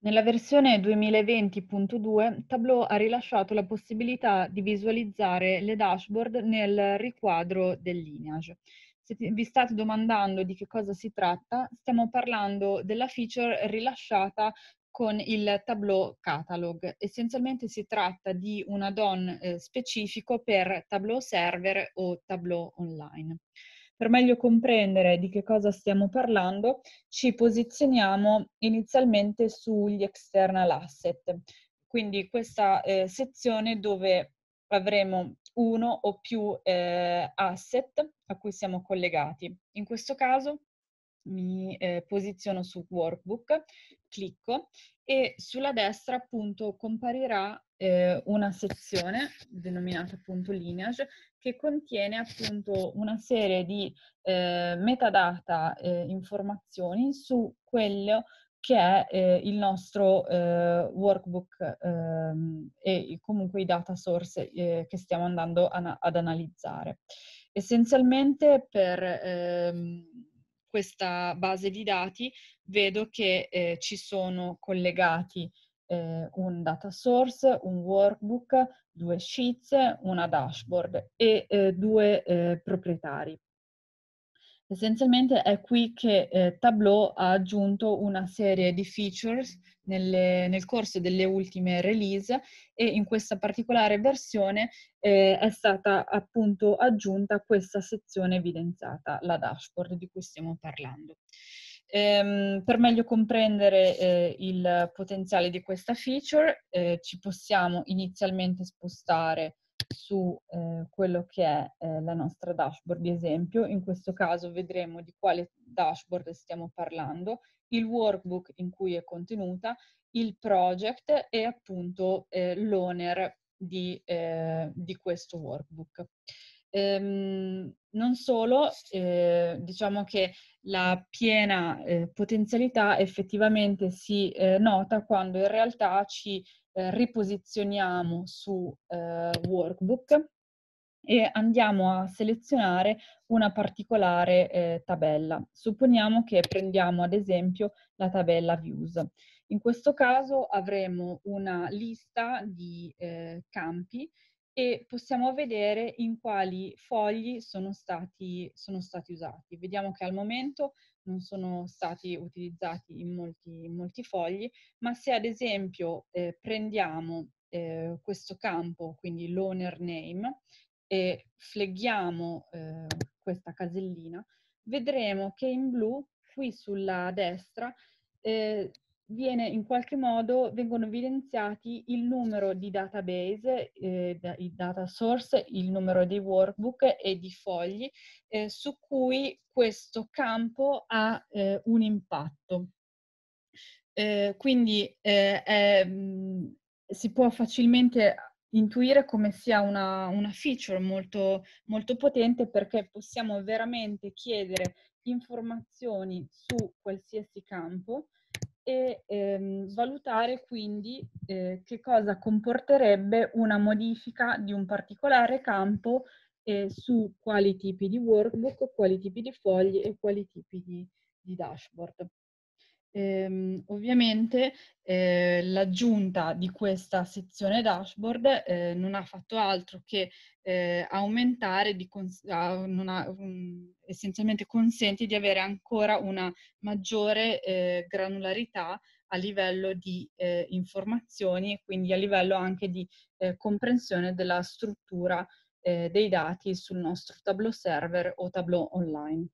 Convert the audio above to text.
Nella versione 2020.2 Tableau ha rilasciato la possibilità di visualizzare le dashboard nel riquadro del lineage. Se vi state domandando di che cosa si tratta, stiamo parlando della feature rilasciata con il Tableau Catalog. Essenzialmente si tratta di un add-on eh, specifico per Tableau Server o Tableau Online. Per meglio comprendere di che cosa stiamo parlando, ci posizioniamo inizialmente sugli external asset, quindi questa eh, sezione dove avremo uno o più eh, asset a cui siamo collegati. In questo caso mi eh, posiziono su workbook, clicco e sulla destra appunto comparirà eh, una sezione denominata appunto lineage che contiene appunto una serie di eh, metadata eh, informazioni su quello che è eh, il nostro eh, workbook ehm, e comunque i data source che stiamo andando a, ad analizzare. Essenzialmente per ehm, questa base di dati vedo che eh, ci sono collegati eh, un data source, un workbook, due sheets, una dashboard e eh, due eh, proprietari. Essenzialmente è qui che eh, Tableau ha aggiunto una serie di features nelle, nel corso delle ultime release e in questa particolare versione eh, è stata appunto aggiunta questa sezione evidenziata, la dashboard di cui stiamo parlando. Ehm, per meglio comprendere eh, il potenziale di questa feature eh, ci possiamo inizialmente spostare su eh, quello che è eh, la nostra dashboard di esempio, in questo caso vedremo di quale dashboard stiamo parlando, il workbook in cui è contenuta, il project e appunto eh, l'owner di, ehm, di questo workbook. Ehm, non solo, eh, diciamo che la piena eh, potenzialità effettivamente si eh, nota quando in realtà ci ehm, riposizioniamo su ehm, workbook e andiamo a selezionare una particolare ehm, tabella. Supponiamo che prendiamo ad esempio la tabella views. In questo caso avremo una lista di campi e possiamo vedere in quali fogli sono stati, sono stati usati. Vediamo che al momento non sono stati utilizzati in molti, in molti fogli, ma se ad esempio eh, prendiamo eh, questo campo, quindi l'owner name, e fleghiamo eh, questa casellina, vedremo che in blu, qui sulla destra, eh, viene in qualche modo, vengono evidenziati il numero di database, eh, i data source, il numero di workbook e di fogli eh, su cui questo campo ha eh, un impatto. Eh, quindi eh, è, mm, si può facilmente intuire come sia una, una feature molto, molto potente perché possiamo veramente chiedere informazioni su qualsiasi campo e ehm, svalutare quindi eh, che cosa comporterebbe una modifica di un particolare campo eh, su quali tipi di workbook, quali tipi di fogli e quali tipi di, di dashboard. Ehm, ovviamente eh, l'aggiunta di questa sezione dashboard eh, non ha fatto altro che eh, aumentare, di cons- ah, ha, ha, um, essenzialmente consente di avere ancora una maggiore eh, granularità a livello di eh, informazioni e quindi a livello anche di eh, comprensione della struttura dei dati sul nostro Tableau server o Tableau online.